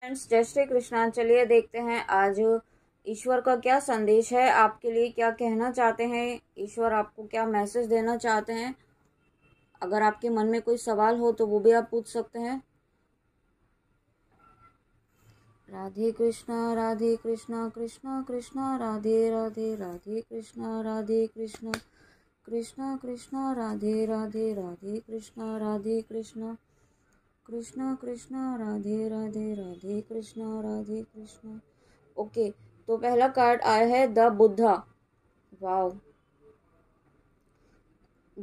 Friends जय श्री कृष्णा चलिए देखते हैं आज ईश्वर का क्या संदेश है आपके लिए क्या कहना चाहते हैं ईश्वर आपको क्या मैसेज देना चाहते हैं अगर आपके मन में कोई सवाल हो तो वो भी आप पूछ सकते हैं राधे कृष्णा राधे कृष्णा कृष्णा कृष्णा राधे राधे राधे कृष्णा राधे कृष्णा कृष्णा कृष्णा राधे राधे राधे कृष्णा राधे कृष्णा कृष्णा कृष्णा राधे राधे राधे कृष्णा राधे कृष्ण ओके तो पहला कार्ड आया है द बुद्धा वाव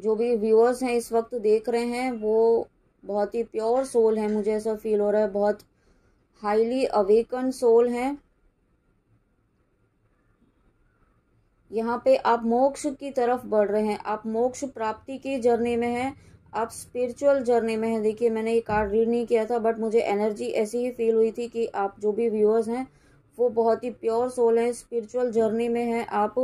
जो भी व्यूअर्स हैं इस वक्त देख रहे हैं वो बहुत ही प्योर सोल है मुझे ऐसा फील हो रहा है बहुत हाईली अवेकन सोल है यहाँ पे आप मोक्ष की तरफ बढ़ रहे हैं आप मोक्ष प्राप्ति की जर्नी में हैं आप स्पिरिचुअल जर्नी में हैं देखिए मैंने ये कार्ड रीड नहीं किया था बट मुझे एनर्जी ऐसी ही फील हुई थी कि आप जो भी व्यूअर्स हैं वो बहुत ही प्योर सोल हैं स्पिरिचुअल जर्नी में हैं आप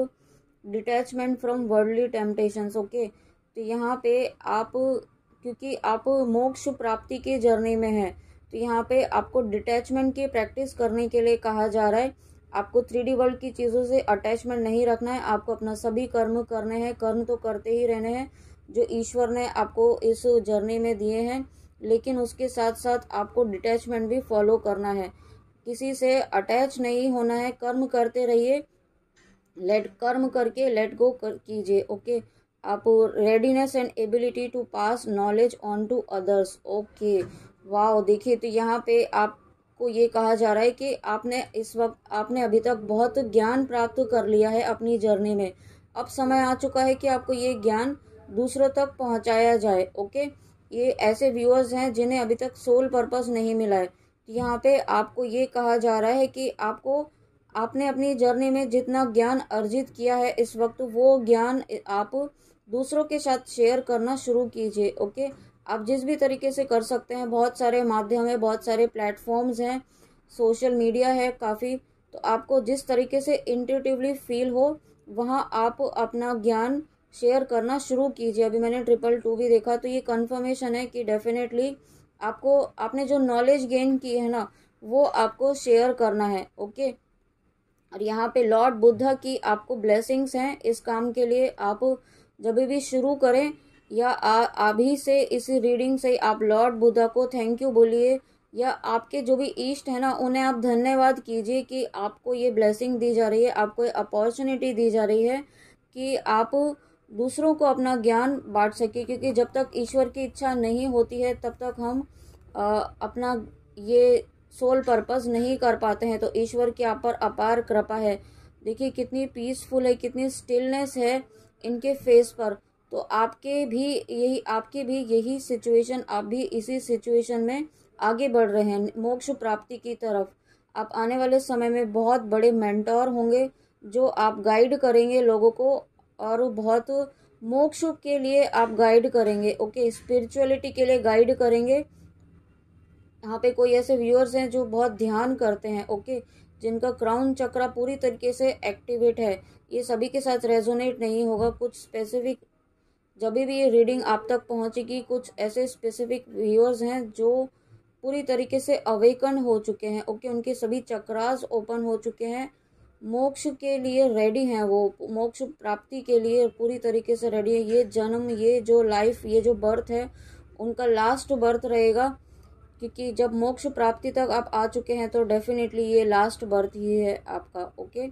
detachment from worldly temptations okay तो यहाँ पे आप क्योंकि आप मोक्ष प्राप्ति के जर्नी में हैं तो यहाँ पे आपको डिटैचमेंट की प्रैक्टिस करने के लिए कहा जा रहा है आपको थ्री डी वर्ल्ड की चीज़ों से अटैचमेंट नहीं रखना है आपको अपना सभी कर्म करने हैं कर्म तो करते ही रहने हैं जो ईश्वर ने आपको इस जर्नी में दिए हैं लेकिन उसके साथ साथ आपको डिटैचमेंट भी फॉलो करना है किसी से अटैच नहीं होना है कर्म करते रहिए लेट कर्म करके लेट गो कर कीजिए ओके आप readiness and ability to pass knowledge on to others okay वाह देखिए तो यहाँ पे आपको ये कहा जा रहा है कि आपने इस वक्त आपने अभी तक बहुत ज्ञान प्राप्त कर लिया है अपनी जर्नी में अब समय आ चुका है कि आपको ये ज्ञान दूसरों तक पहुंचाया जाए ओके ये ऐसे व्यूअर्स हैं जिन्हें अभी तक सोल पर्पस नहीं मिला है तो यहाँ पे आपको ये कहा जा रहा है कि आपको आपने अपनी जर्नी में जितना ज्ञान अर्जित किया है इस वक्त वो ज्ञान आप दूसरों के साथ शेयर करना शुरू कीजिए ओके आप जिस भी तरीके से कर सकते हैं बहुत सारे माध्यम है बहुत सारे प्लेटफॉर्म्स हैं सोशल मीडिया है काफ़ी तो आपको जिस तरीके से इंटिटिवली फील हो वहाँ आप अपना ज्ञान शेयर करना शुरू कीजिए अभी मैंने ट्रिपल टू भी देखा तो ये कन्फर्मेशन है कि डेफिनेटली आपको आपने जो नॉलेज गेन की है ना वो आपको शेयर करना है ओके और यहाँ पे लॉर्ड बुद्धा की आपको ब्लेसिंग्स हैं इस काम के लिए आप जब भी शुरू करें या अभी से इस रीडिंग से आप लॉर्ड बुद्धा को थैंक यू बोलिए या आपके जो भी ईस्ट है ना उन्हें आप धन्यवाद कीजिए कि आपको ये ब्लेसिंग दी जा रही है आपको ये अपॉर्चुनिटी दी जा रही है कि आप दूसरों को अपना ज्ञान बांट सके क्योंकि जब तक ईश्वर की इच्छा नहीं होती है तब तक हम आ, अपना ये सोल पर्पस नहीं कर पाते हैं तो ईश्वर की आप पर अपार कृपा है देखिए कितनी पीसफुल है कितनी स्टिलनेस है इनके फेस पर तो आपके भी यही आपकी भी यही सिचुएशन आप भी इसी सिचुएशन में आगे बढ़ रहे हैं मोक्ष प्राप्ति की तरफ आप आने वाले समय में बहुत बड़े मेंटोर होंगे जो आप गाइड करेंगे लोगों को और बहुत मोक्ष के लिए आप गाइड करेंगे ओके स्पिरिचुअलिटी के लिए गाइड करेंगे यहाँ पे कोई ऐसे व्यूअर्स हैं जो बहुत ध्यान करते हैं ओके जिनका क्राउन चक्रा पूरी तरीके से एक्टिवेट है ये सभी के साथ रेजोनेट नहीं होगा कुछ स्पेसिफिक जब भी ये रीडिंग आप तक पहुँचेगी कुछ ऐसे स्पेसिफिक व्यूअर्स हैं जो पूरी तरीके से अवेकन हो चुके हैं ओके उनके सभी चक्रास ओपन हो चुके हैं मोक्ष के लिए रेडी हैं वो मोक्ष प्राप्ति के लिए पूरी तरीके से रेडी है ये जन्म ये जो लाइफ ये जो बर्थ है उनका लास्ट बर्थ रहेगा क्योंकि जब मोक्ष प्राप्ति तक आप आ चुके हैं तो डेफिनेटली ये लास्ट बर्थ ही है आपका ओके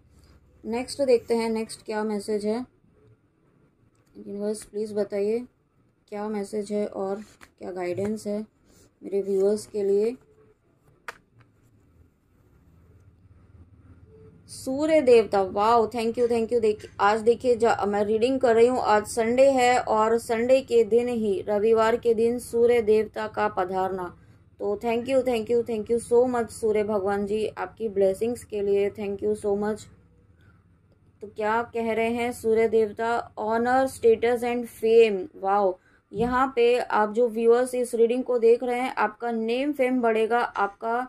नेक्स्ट देखते हैं नेक्स्ट क्या मैसेज है यूनिवर्स प्लीज़ बताइए क्या मैसेज है और क्या गाइडेंस है मेरे व्यूअर्स के लिए सूर्य देवता wow thank you thank you देखिए आज देखिए मैं रीडिंग कर रही हूँ आज संडे है और संडे के दिन ही रविवार के दिन सूर्य देवता का पधारना तो thank you thank you thank you so much Surya भगवान जी आपकी ब्लेसिंग्स के लिए थैंक यू सो मच तो क्या कह रहे हैं सूर्य देवता honour status and fame wow यहाँ पे आप जो व्यूअर्स इस रीडिंग को देख रहे हैं आपका नेम फेम बढ़ेगा आपका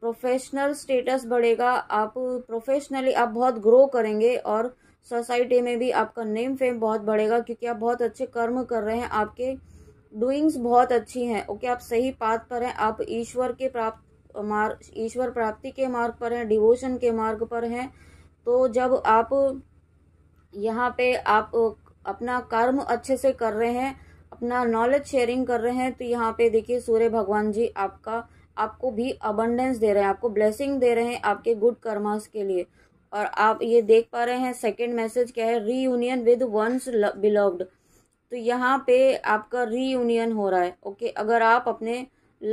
प्रोफेशनल स्टेटस बढ़ेगा आप प्रोफेशनली आप बहुत ग्रो करेंगे और सोसाइटी में भी आपका नेम फेम बहुत बढ़ेगा क्योंकि आप बहुत अच्छे कर्म कर रहे हैं आपके डूइंग्स बहुत अच्छी हैं ओके आप सही पाथ पर हैं आप ईश्वर के प्राप्त मार्ग ईश्वर प्राप्ति के मार्ग पर हैं डिवोशन के मार्ग पर हैं तो जब आप यहाँ पे आप अपना कर्म अच्छे से कर रहे हैं अपना नॉलेज शेयरिंग कर रहे हैं तो यहाँ पे देखिए सूर्य भगवान जी आपका आपको भी अबंडेंस दे रहे हैं आपको ब्लेसिंग दे रहे हैं आपके गुड कर्मास के लिए और आप ये देख पा रहे हैं सेकेंड मैसेज क्या है रीयूनियन विद वंस बिलव्ड तो यहाँ पे आपका रीयूनियन हो रहा है ओके अगर आप अपने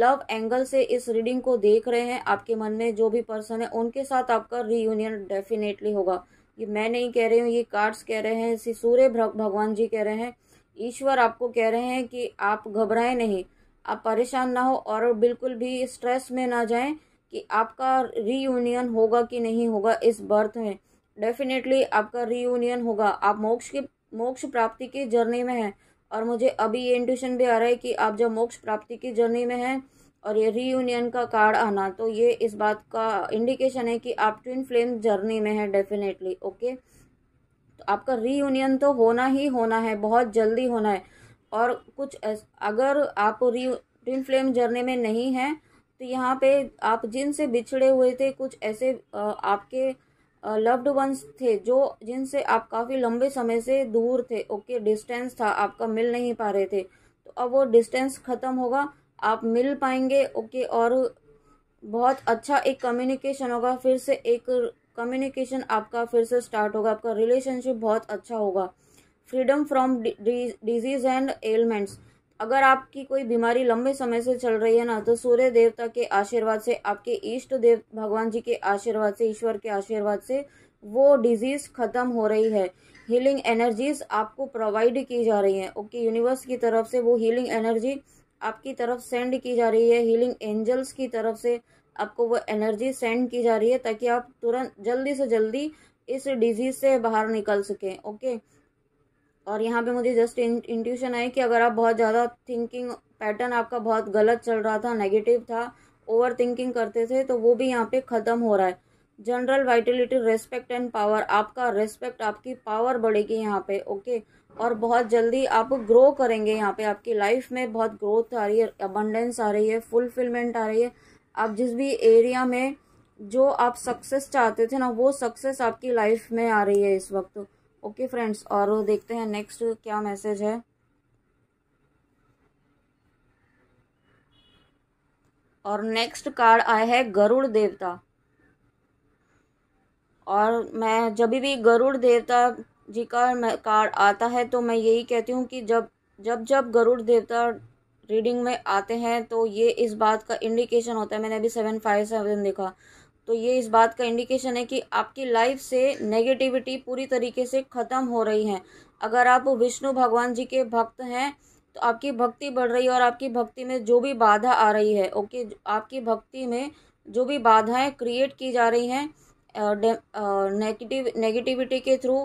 लव एंगल से इस रीडिंग को देख रहे हैं आपके मन में जो भी पर्सन है उनके साथ आपका रीयूनियन डेफिनेटली होगा ये मैं नहीं कह रही हूँ ये कार्ड्स कह रहे हैं सूर्य भगवान जी कह रहे हैं ईश्वर आपको कह रहे हैं कि आप घबराएं नहीं आप परेशान ना हो और बिल्कुल भी स्ट्रेस में ना जाएं कि आपका रीयूनियन होगा कि नहीं होगा इस बर्थ में डेफिनेटली आपका रीयूनियन होगा आप मोक्ष के मोक्ष प्राप्ति की जर्नी में हैं और मुझे अभी ये इंट्यूशन भी आ रहा है कि आप जब मोक्ष प्राप्ति की जर्नी में हैं और ये रीयूनियन का कार्ड आना तो ये इस बात का इंडिकेशन है कि आप ट्विन फ्लेम जर्नी में है डेफिनेटली ओके तो आपका रीयूनियन तो होना ही होना है बहुत जल्दी होना है और कुछ अगर आप ट्विन फ्लेम जर्नी में नहीं हैं तो यहाँ पे आप जिनसे बिछड़े हुए थे कुछ ऐसे आपके लव्ड वंस थे जो जिनसे आप काफ़ी लंबे समय से दूर थे ओके डिस्टेंस था आपका मिल नहीं पा रहे थे तो अब वो डिस्टेंस ख़त्म होगा आप मिल पाएंगे ओके और बहुत अच्छा एक कम्युनिकेशन होगा फिर से एक कम्युनिकेशन आपका फिर से स्टार्ट होगा आपका रिलेशनशिप बहुत अच्छा होगा freedom from disease and ailments अगर आपकी कोई बीमारी लंबे समय से चल रही है ना तो सूर्य देवता के आशीर्वाद से आपके इष्ट देव भगवान जी के आशीर्वाद से ईश्वर के आशीर्वाद से वो डिजीज खत्म हो रही है हीलिंग एनर्जीज आपको प्रोवाइड की जा रही है ओके यूनिवर्स की तरफ से वो हीलिंग एनर्जी आपकी तरफ सेंड की जा रही है हीलिंग एंजल्स की तरफ से आपको वो एनर्जी सेंड की जा रही है ताकि आप तुरंत जल्दी से जल्दी इस डिजीज से बाहर निकल सकें ओके और यहाँ पे मुझे जस्ट इंट्यूशन आई कि अगर आप बहुत ज़्यादा थिंकिंग पैटर्न आपका बहुत गलत चल रहा था नेगेटिव था ओवर थिंकिंग करते थे तो वो भी यहाँ पे ख़त्म हो रहा है general vitality respect and power आपका रेस्पेक्ट आपकी पावर बढ़ेगी यहाँ पे ओके और बहुत जल्दी आप ग्रो करेंगे यहाँ पे आपकी लाइफ में बहुत ग्रोथ आ रही है अबंडेंस आ रही है फुलफिलमेंट आ रही है आप जिस भी एरिया में जो आप सक्सेस चाहते थे ना वो सक्सेस आपकी लाइफ में आ रही है इस वक्त ओके फ्रेंड्स और देखते हैं नेक्स्ट क्या मैसेज है और नेक्स्ट कार्ड आया है गरुड़ देवता और मैं जब भी गरुड़ देवता जी का कार्ड आता है तो मैं यही कहती हूँ कि जब जब जब गरुड़ देवता रीडिंग में आते हैं तो ये इस बात का इंडिकेशन होता है मैंने अभी सेवन फाइव सेवन देखा तो ये इस बात का इंडिकेशन है कि आपकी लाइफ से नेगेटिविटी पूरी तरीके से ख़त्म हो रही है अगर आप विष्णु भगवान जी के भक्त हैं तो आपकी भक्ति बढ़ रही है और आपकी भक्ति में जो भी बाधा आ रही है ओके आपकी भक्ति में जो भी बाधाएं क्रिएट की जा रही हैं नेगेटिव नेगेटिविटी के थ्रू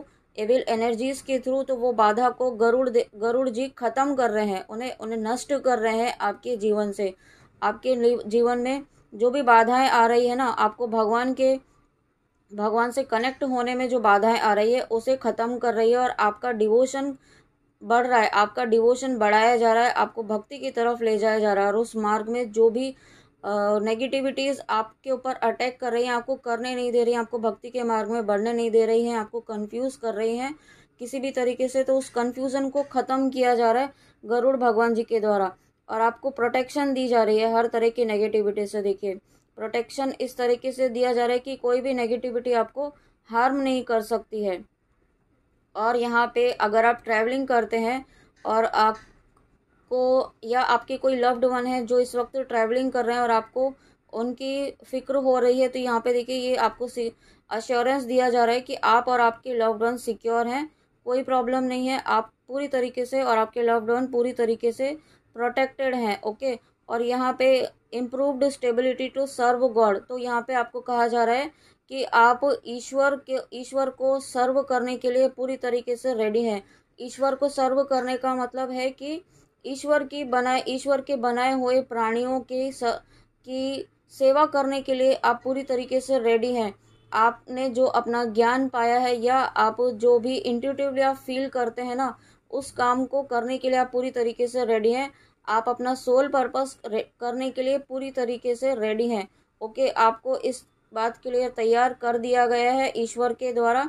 एविल एनर्जीज के थ्रू तो वो बाधा को गरुड़ गरुड़ जी ख़त्म कर रहे हैं उन्हें उन्हें नष्ट कर रहे हैं आपके जीवन से आपके जीवन में जो भी बाधाएं आ रही है ना आपको भगवान के भगवान से कनेक्ट होने में जो बाधाएं आ रही है उसे ख़त्म कर रही है और आपका डिवोशन बढ़ रहा है आपका डिवोशन बढ़ाया जा रहा है आपको भक्ति की तरफ ले जाया जा रहा है और उस मार्ग में जो भी नेगेटिविटीज़ आपके ऊपर अटैक कर रही हैं आपको करने नहीं दे रही हैं आपको भक्ति के मार्ग में बढ़ने नहीं दे रही हैं आपको कंफ्यूज कर रही हैं किसी भी तरीके से तो उस कन्फ्यूज़न को ख़त्म किया जा रहा है गरुड़ भगवान जी के द्वारा और आपको प्रोटेक्शन दी जा रही है हर तरह की नेगेटिविटी से देखिए प्रोटेक्शन इस तरीके से दिया जा रहा है कि कोई भी नेगेटिविटी आपको हार्म नहीं कर सकती है और यहाँ पे अगर आप ट्रैवलिंग करते हैं और आपको या आपके कोई लव्ड वन है जो इस वक्त ट्रैवलिंग कर रहे हैं और आपको उनकी फ़िक्र हो रही है तो यहाँ पे देखिए ये आपको अश्योरेंस दिया जा रहा है कि आप और आपके लव्ड वन सिक्योर हैं कोई प्रॉब्लम नहीं है आप पूरी तरीके से और आपके लव्ड वन पूरी तरीके से प्रोटेक्टेड हैं ओके और यहाँ पे improved stability to serve God तो यहाँ पे आपको कहा जा रहा है कि आप ईश्वर के ईश्वर को सर्व करने के लिए पूरी तरीके से रेडी हैं ईश्वर को सर्व करने का मतलब है कि ईश्वर की बनाए ईश्वर के बनाए हुए प्राणियों के स, की सेवा करने के लिए आप पूरी तरीके से रेडी हैं आपने जो अपना ज्ञान पाया है या आप जो भी इंट्यूटिव या फील करते हैं ना उस काम को करने के लिए आप पूरी तरीके से रेडी हैं आप अपना सोल पर्पस करने के लिए पूरी तरीके से रेडी हैं ओके आपको इस बात के लिए तैयार कर दिया गया है ईश्वर के द्वारा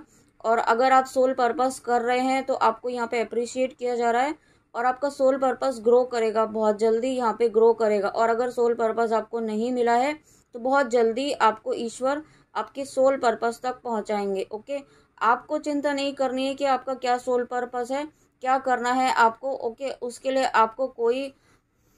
और अगर आप सोल पर्पस कर रहे हैं तो आपको यहाँ पे अप्रिशिएट किया जा रहा है और आपका सोल पर्पस ग्रो करेगा बहुत जल्दी यहाँ पे ग्रो करेगा और अगर सोल पर्पस आपको नहीं मिला है तो बहुत जल्दी आपको ईश्वर आपके सोल पर्पस तक पहुँचाएंगे ओके आपको चिंता नहीं करनी है कि आपका क्या सोल पर्पस है क्या करना है आपको ओके उसके लिए आपको कोई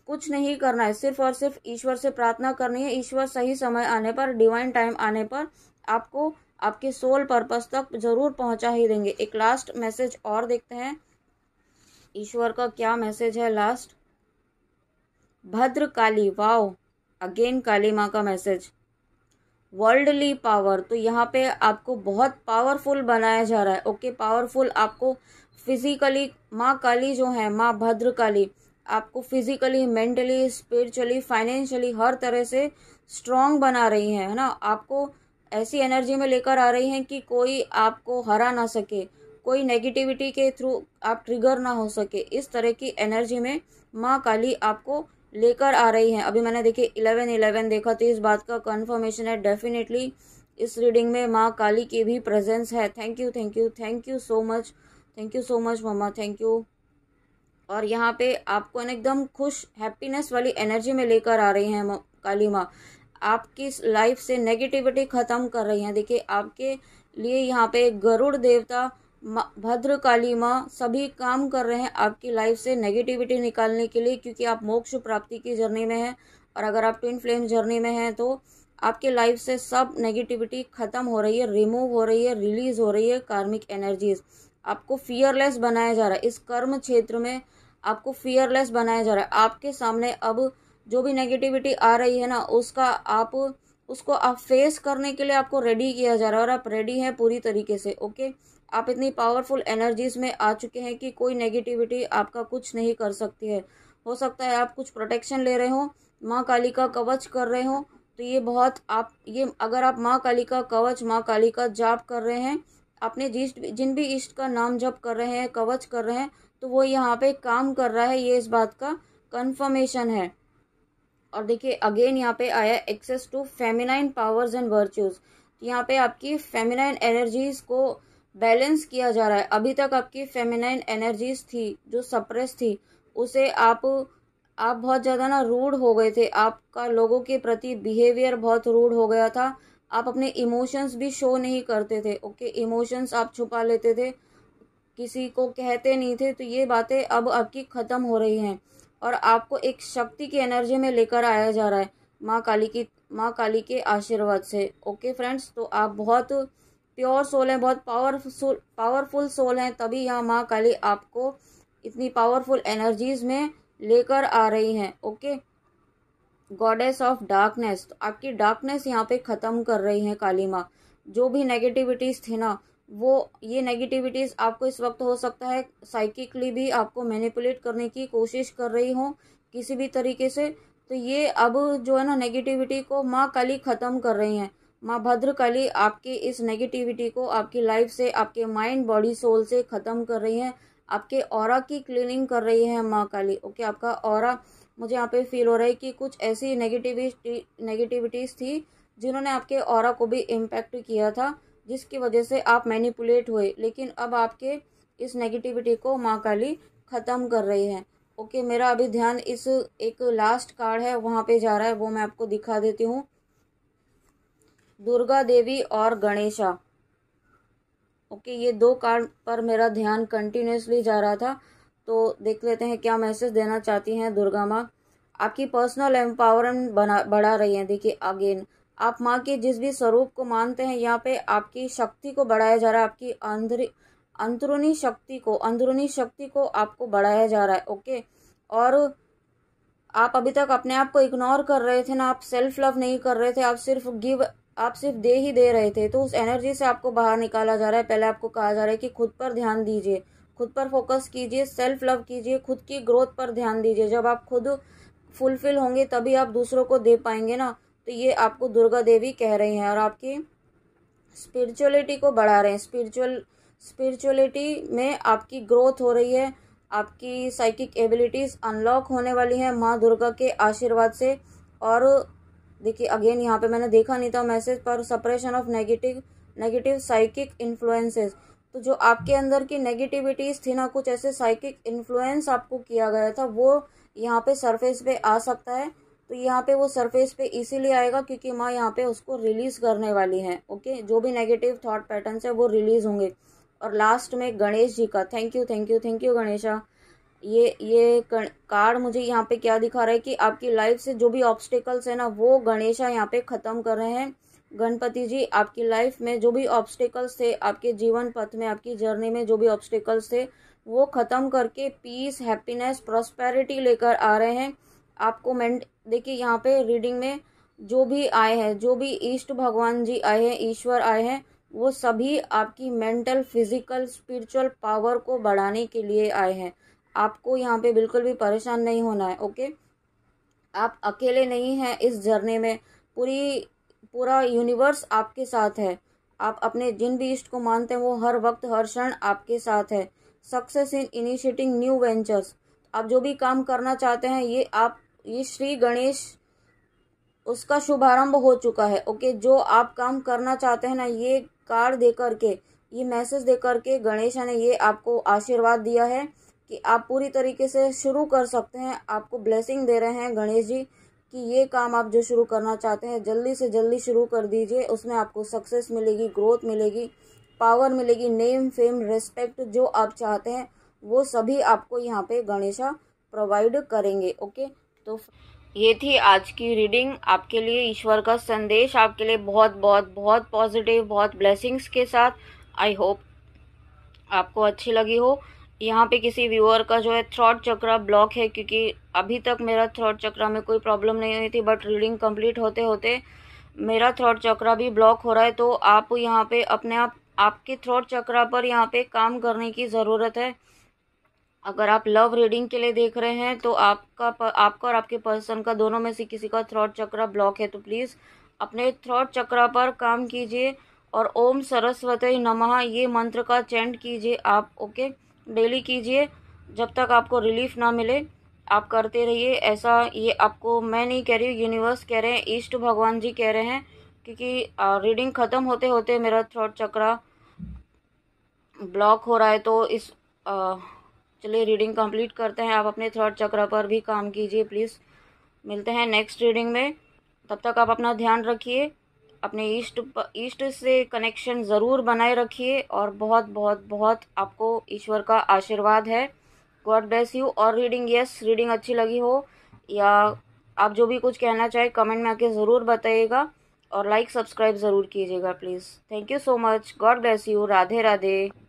कुछ नहीं करना है सिर्फ और सिर्फ ईश्वर से प्रार्थना करनी है ईश्वर सही समय आने पर डिवाइन टाइम आने पर आपको आपके सोल पर्पस तक जरूर पहुंचा ही देंगे एक लास्ट मैसेज और देखते हैं ईश्वर का क्या मैसेज है लास्ट भद्र काली वाओ अगेन काली माँ का मैसेज वर्ल्डली पावर तो यहाँ पे आपको बहुत पावरफुल बनाया जा रहा है ओके पावरफुल आपको फिजिकली माँ काली जो है माँ भद्र काली आपको फिजिकली मेंटली स्पिरिचुअली फाइनेंशियली हर तरह से स्ट्रांग बना रही है ना आपको ऐसी एनर्जी में लेकर आ रही हैं कि कोई आपको हरा ना सके कोई नेगेटिविटी के थ्रू आप ट्रिगर ना हो सके इस तरह की एनर्जी में माँ काली आपको लेकर आ रही हैं अभी मैंने देखिए इलेवन इलेवन देखा तो इस बात का कन्फर्मेशन है डेफिनेटली इस रीडिंग में माँ काली की भी प्रेजेंस है thank you thank you thank you so much thank you so much mamma thank you और यहाँ पे आपको एकदम खुश हैप्पीनेस वाली एनर्जी में लेकर आ रही हैं काली माँ आपकी लाइफ से नेगेटिविटी ख़त्म कर रही हैं देखिए आपके लिए यहाँ पे गरुड़ देवता भद्र काली माँ सभी काम कर रहे हैं आपकी लाइफ से नेगेटिविटी निकालने के लिए क्योंकि आप मोक्ष प्राप्ति की जर्नी में हैं और अगर आप ट्विन फ्लेम जर्नी में हैं तो आपके लाइफ से सब नेगेटिविटी ख़त्म हो रही है रिमूव हो रही है रिलीज़ हो रही है कार्मिक एनर्जीज़ आपको फियरलेस बनाया जा रहा है इस कर्म क्षेत्र में आपको फियरलेस बनाया जा रहा है आपके सामने अब जो भी नेगेटिविटी आ रही है ना उसका आप उसको आप फेस करने के लिए आपको रेडी किया जा रहा है और आप रेडी हैं पूरी तरीके से ओके आप इतनी पावरफुल एनर्जीज में आ चुके हैं कि कोई नेगेटिविटी आपका कुछ नहीं कर सकती है हो सकता है आप कुछ प्रोटेक्शन ले रहे हो माँ काली का कवच कर रहे हो तो ये बहुत आप ये अगर आप माँ काली का कवच माँ काली का जाप कर रहे हैं अपने जिस जिन भी इष्ट का नाम जप कर रहे हैं कवच कर रहे हैं तो वो यहाँ पे काम कर रहा है ये इस बात का कंफर्मेशन है और देखिए अगेन यहाँ पे आया access to feminine powers and virtues यहाँ पे आपकी फेमिनाइन एनर्जीज को बैलेंस किया जा रहा है अभी तक आपकी फेमिनाइन एनर्जीज थी जो सप्रेस थी उसे आप आप बहुत ज़्यादा ना रूढ़ हो गए थे आपका लोगों के प्रति बिहेवियर बहुत रूढ़ हो गया था आप अपने इमोशंस भी शो नहीं करते थे ओके इमोशंस आप छुपा लेते थे किसी को कहते नहीं थे तो ये बातें अब आपकी ख़त्म हो रही हैं और आपको एक शक्ति की एनर्जी में लेकर आया जा रहा है माँ काली की माँ काली के आशीर्वाद से ओके फ्रेंड्स तो आप बहुत प्योर सोल हैं बहुत पावरफुल पावरफुल सोल हैं तभी यहाँ माँ काली आपको इतनी पावरफुल एनर्जीज़ में लेकर आ रही हैं ओके गॉडेस ऑफ डार्कनेस तो आपकी डार्कनेस यहाँ पे ख़त्म कर रही है काली माँ जो भी नेगेटिविटीज़ थी ना वो ये नेगेटिविटीज़ आपको इस वक्त हो सकता है साइकिकली भी आपको मैनिपुलेट करने की कोशिश कर रही हो किसी भी तरीके से तो ये अब जो है ना नेगेटिविटी को माँ काली ख़त्म कर रही हैं माँ भद्रकाली आपकी इस नेगेटिविटी को आपकी लाइफ से आपके माइंड बॉडी सोल से ख़त्म कर रही हैं आपके और की क्लीनिंग कर रही है माँ काली ओके आपका और मुझे यहाँ पे फील हो रहा है कि कुछ ऐसी नेगेटिविटी नेगेटिविटीज़ थी जिन्होंने आपके और को भी इम्पेक्ट किया था जिसकी वजह से आप मैनिपुलेट हुए लेकिन अब आपके इस नेगेटिविटी को माँ काली ख़त्म कर रही है ओके मेरा अभी ध्यान इस एक लास्ट कार्ड है वहाँ पे जा रहा है वो मैं आपको दिखा देती हूँ दुर्गा देवी और गणेशा ओके ये दो कार्ड पर मेरा ध्यान कंटिन्यूसली जा रहा था तो देख लेते हैं क्या मैसेज देना चाहती हैं दुर्गा माँ आपकी पर्सनल एम्पावरमेंट बना बढ़ा रही है देखिए अगेन आप माँ के जिस भी स्वरूप को मानते हैं यहाँ पे आपकी शक्ति को बढ़ाया जा रहा है आपकी अंदर अंदरूनी शक्ति को अंदरूनी शक्ति को आपको बढ़ाया जा रहा है ओके और आप अभी तक अपने आप को इग्नोर कर रहे थे ना आप सेल्फ लव नहीं कर रहे थे आप सिर्फ गिव आप सिर्फ दे ही दे रहे थे तो उस एनर्जी से आपको बाहर निकाला जा रहा है पहले आपको कहा जा रहा है कि खुद पर ध्यान दीजिए खुद पर फोकस कीजिए सेल्फ लव कीजिए खुद की ग्रोथ पर ध्यान दीजिए जब आप खुद फुलफिल होंगे तभी आप दूसरों को दे पाएंगे ना तो ये आपको दुर्गा देवी कह रही हैं और आपकी स्पिरिचुअलिटी को बढ़ा रहे हैं स्पिरिचुअल स्पिरिचुअलिटी में आपकी ग्रोथ हो रही है आपकी साइकिक एबिलिटीज़ अनलॉक होने वाली है माँ दुर्गा के आशीर्वाद से और देखिए अगेन यहाँ पे मैंने देखा नहीं था मैसेज पर separation of negative negative psychic influences तो जो आपके अंदर की नेगेटिविटीज थी ना कुछ ऐसे साइकिक इन्फ्लुएंस आपको किया गया था वो यहाँ पे सरफेस पे आ सकता है तो यहाँ पे वो सरफेस पे इसीलिए आएगा क्योंकि माँ यहाँ पे उसको रिलीज़ करने वाली है ओके जो भी नेगेटिव थॉट पैटर्न है वो रिलीज़ होंगे और लास्ट में गणेश जी का thank you thank you thank you Ganesha ये ये कार्ड मुझे यहाँ पे क्या दिखा रहा है कि आपकी लाइफ से जो भी ऑब्स्टिकल्स है ना वो गणेशा यहाँ पे ख़त्म कर रहे हैं गणपति जी आपकी लाइफ में जो भी ऑब्स्टेकल्स थे आपके जीवन पथ में आपकी जर्नी में जो भी ऑब्स्टेकल्स थे वो ख़त्म करके पीस हैप्पीनेस प्रोस्पेरिटी लेकर आ रहे हैं आपको मैं देखिए यहाँ पे रीडिंग में जो भी आए हैं जो भी ईष्ट भगवान जी आए हैं ईश्वर आए हैं वो सभी आपकी मेंटल फिजिकल स्पिरिचुअल पावर को बढ़ाने के लिए आए हैं आपको यहाँ पे बिल्कुल भी परेशान नहीं होना है ओके आप अकेले नहीं हैं इस जर्नी में पूरी पूरा यूनिवर्स आपके साथ है आप अपने जिन भी इष्ट को मानते हैं वो हर वक्त हर क्षण आपके साथ है success in initiating new ventures आप जो भी काम करना चाहते हैं ये आप ये श्री गणेश उसका शुभारंभ हो चुका है ओके जो आप काम करना चाहते हैं ना ये कार्ड दे करके ये मैसेज दे करके गणेश ने ये आपको आशीर्वाद दिया है कि आप पूरी तरीके से शुरू कर सकते हैं आपको ब्लेसिंग दे रहे हैं गणेश जी कि ये काम आप जो शुरू करना चाहते हैं जल्दी से जल्दी शुरू कर दीजिए उसमें आपको सक्सेस मिलेगी ग्रोथ मिलेगी पावर मिलेगी नेम फेम रेस्पेक्ट जो आप चाहते हैं वो सभी आपको यहाँ पे गणेशा प्रोवाइड करेंगे ओके तो ये थी आज की रीडिंग आपके लिए ईश्वर का संदेश आपके लिए बहुत बहुत बहुत पॉजिटिव बहुत ब्लेसिंग्स के साथ आई होप आपको अच्छी लगी हो यहाँ पे किसी व्यूअर का जो है थ्रॉट चक्रा ब्लॉक है क्योंकि अभी तक मेरा थ्रॉट चक्रा में कोई प्रॉब्लम नहीं हुई थी बट रीडिंग कंप्लीट होते होते मेरा थ्रॉट चक्रा भी ब्लॉक हो रहा है तो आप यहाँ पे अपने आप आपके थ्रॉट चक्रा पर यहाँ पे काम करने की ज़रूरत है अगर आप लव रीडिंग के लिए देख रहे हैं तो आपका आपका और आपके पर्सन का दोनों में से किसी का थ्रॉट चक्रा ब्लॉक है तो प्लीज़ अपने थ्रॉट चक्रा पर काम कीजिए और ओम सरस्वती नमः ये मंत्र का चैंट कीजिए आप ओके okay? डेली कीजिए जब तक आपको रिलीफ ना मिले आप करते रहिए ऐसा ये आपको मैं नहीं कह रही हूँ यूनिवर्स कह रहे हैं ईष्ट भगवान जी कह रहे हैं क्योंकि रीडिंग ख़त्म होते होते मेरा थ्रोट चक्रा ब्लॉक हो रहा है तो इस चलिए रीडिंग कंप्लीट करते हैं आप अपने थ्रोट चक्रा पर भी काम कीजिए प्लीज़ मिलते हैं नेक्स्ट रीडिंग में तब तक आप अपना ध्यान रखिए अपने ईस्ट ईस्ट से कनेक्शन ज़रूर बनाए रखिए और बहुत बहुत बहुत आपको ईश्वर का आशीर्वाद है गॉड ब्लेस यू और रीडिंग यस रीडिंग अच्छी लगी हो या आप जो भी कुछ कहना चाहे कमेंट में आके ज़रूर बताइएगा और लाइक सब्सक्राइब ज़रूर कीजिएगा please thank you so much God bless you Radhe Radhe